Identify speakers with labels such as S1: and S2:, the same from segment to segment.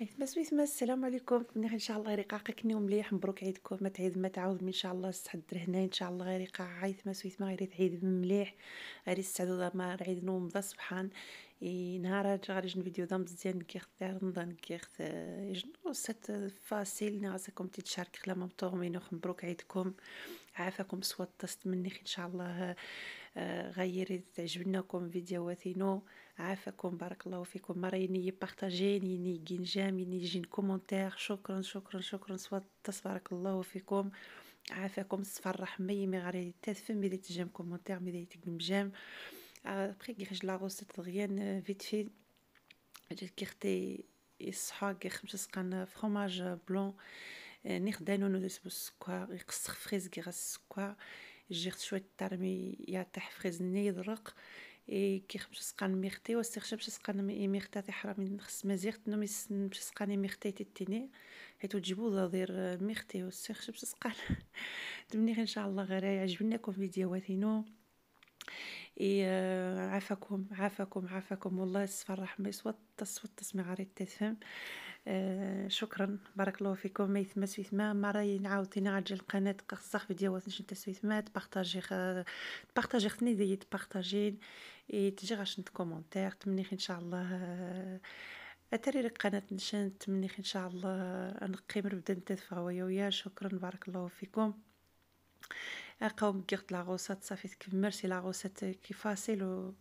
S1: عيد مسويسما السلام عليكم نتمنى ان شاء الله رقاقك نيوم مليح مبروك عيدكم ما تعيد ما تعاود ان شاء الله الصحه الدرهنا ان شاء الله غير رقاق عيد مسويسما غير تعيد مليح غير السعد ما عيد نوم ذا سبحان نهار غادي يجن فيديو دام مزيان كيخت تاع رمضان كيخت جنو سات فاسيل نعزكم تتشارك خلا مبطومين مبروك عيدكم عافاكم سوا تصد مني ان شاء الله آه، غير تعجبناكم نو عافاكم بارك الله فيكم مريني بارطاجيني جام جاميني جين كومونتير شكرا شكرا شكرا سوا بارك الله فيكم عافاكم تفرح مي مي غادي تفهم ملي تجام كومونتير ملي تقدم جام ابري كي خرج لاغوسيت دغيا فيت في كي كيختي يصحى كي خمسة سقان فخوماج بلون نخدانو دانون ودسبو السكر يقصخ فريز كي غا السكر يجي شوية الترمي يطيح فريز ني يضرق اي كي خمسة سقان ميختي و خشا باش سقان ميختي تيحرامي خص مزيغت نوم يسن باش سقان ميختي تيني حيت تجيبو ضرير ميختي و خشا باش سقان تمنيخ ان شاء الله غير يعجبناكم فيديوهاتينو عافاكم عافاكم عافاكم والله الصفا الرحمة صوت صوت تسمع ريت تفهم آه، شكرا بارك الله فيكم ما يثما سويثما مرة نعاود نعجل القناة خاصة فيديوهات نشن تسويثما تبارتاجي تبارطاجي خطني دي تبارطاجين تجي غاش كومونتير تمنيخ ان شاء الله آه، اتري قناة نشان تمنيخ ان شاء الله نقيم نبدا نتدفع ويا ويا شكرا بارك الله فيكم اقاوم كيغت لا غوسات صافي تكمر سي لا غوسات كي فاسيل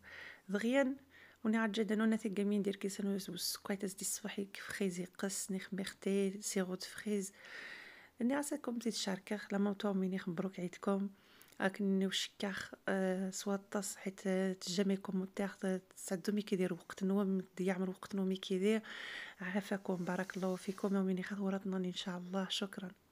S1: دغيان و نعاد جدا دير كي ندير كيسانو وسكويتاس دي الصباحي كيف خيزي قص نيخ ميختي سيغوت فخيز ني عساكم تيتشاركخ لا مامتو مينيخ مبروك عيدكم اكني وشكاخ سوا الطاس حيت تجمي كومونتير تسعدو مي كيدير وقت نوم ضياع وقت نومي كيدير عافاكم بارك الله فيكم مينيخ خذ ورطنا ان شاء الله شكرا